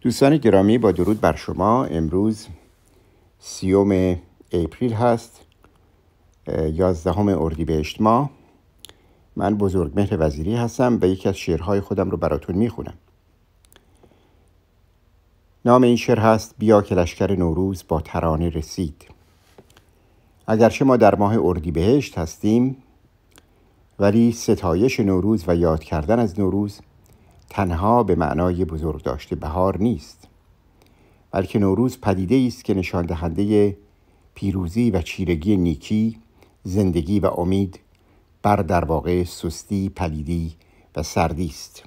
دوستان گرامی با درود بر شما امروز سیوم اپریل هست یازدهم اردیبهشت ماه من بزرگ مهر وزیری هستم و یکی از شعرهای خودم رو براتون میخونم نام این شعر هست بیا که لشکر نوروز با ترانه رسید اگرچه ما در ماه اردیبهشت هستیم ولی ستایش نوروز و یاد کردن از نوروز تنها به معنای بزرگ داشته بهار نیست بلکه نوروز پدیده است که نشان دهنده پیروزی و چیرگی نیکی زندگی و امید بر در واقع سستی پلیدی و سردی است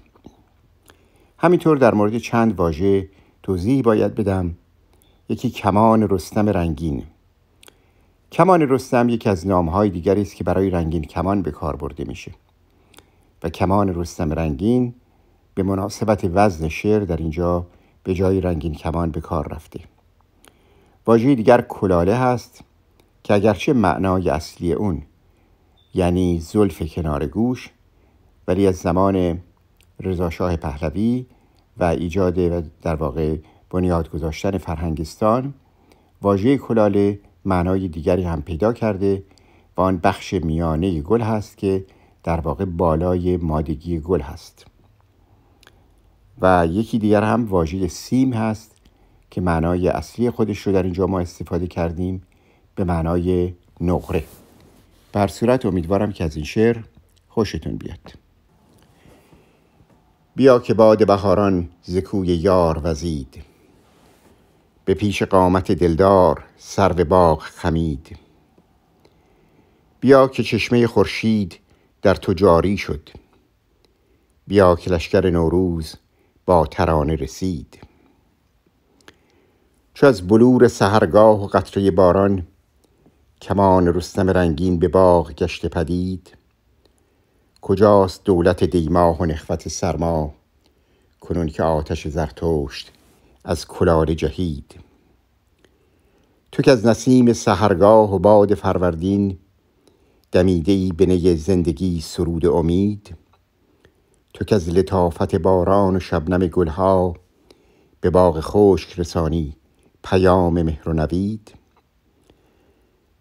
همینطور در مورد چند واژه توضیح باید بدم یکی کمان رستم رنگین کمان رستم یکی از نامهای دیگری است که برای رنگین کمان به کار برده میشه و کمان رستم رنگین به مناسبت وزن شعر در اینجا به جای رنگین کمان به کار رفته واژه دیگر کلاله هست که اگرچه معنای اصلی اون یعنی زلف کنار گوش ولی از زمان رضاشاه پهلوی و ایجاد و در واقع بنیاد گذاشتن فرهنگستان واژه کلاله معنای دیگری هم پیدا کرده و آن بخش میانه گل هست که در واقع بالای مادگی گل هست و یکی دیگر هم واژه سیم هست که معنای اصلی خودش رو در اینجا ما استفاده کردیم به معنای نقره بر صورت امیدوارم که از این شعر خوشتون بیاد بیا که باد بهاران زکوی یار وزید به پیش قامت دلدار سر باغ خمید بیا که چشمه خورشید در تجاری شد بیا که لشکر نوروز با ترانه رسید چو از بلور سهرگاه و قطره باران کمان رستم رنگین به باغ گشته پدید کجاست دولت دیماه و نخوت سرما کنون که آتش زرتشت از کلال جهید تو که از نسیم سهرگاه و باد فروردین دمیده به زندگی سرود امید تو که از لطافت باران و شبنم گلها به باغ خشک رسانی پیام مهر و نوید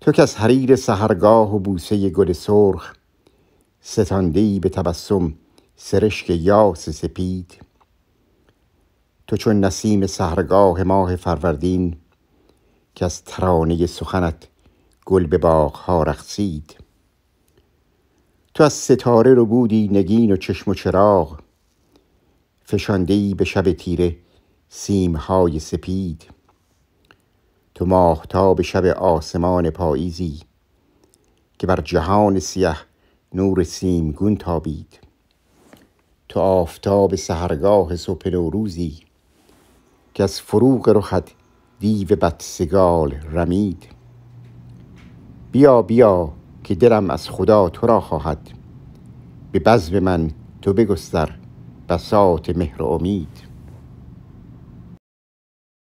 تو که از حریر سهرگاه و بوسه گل سرخ ستاندهی به تبسم سرشک یاس سپید تو چون نسیم سهرگاه ماه فروردین که از ترانه سخنت گل به باغها رقصید تو از ستاره رو بودی نگین و چشم و چراغ ای به شب تیره های سپید تو ماهتاب شب آسمان پاییزی که بر جهان سیه نور سیمگون تابید تو آفتاب سهرگاه صبح نوروزی که از فروغ رخت دیو بدسگال رمید بیا بیا که درم از خدا تو را خواهد به بزم من تو بگستر بسات مهر و امید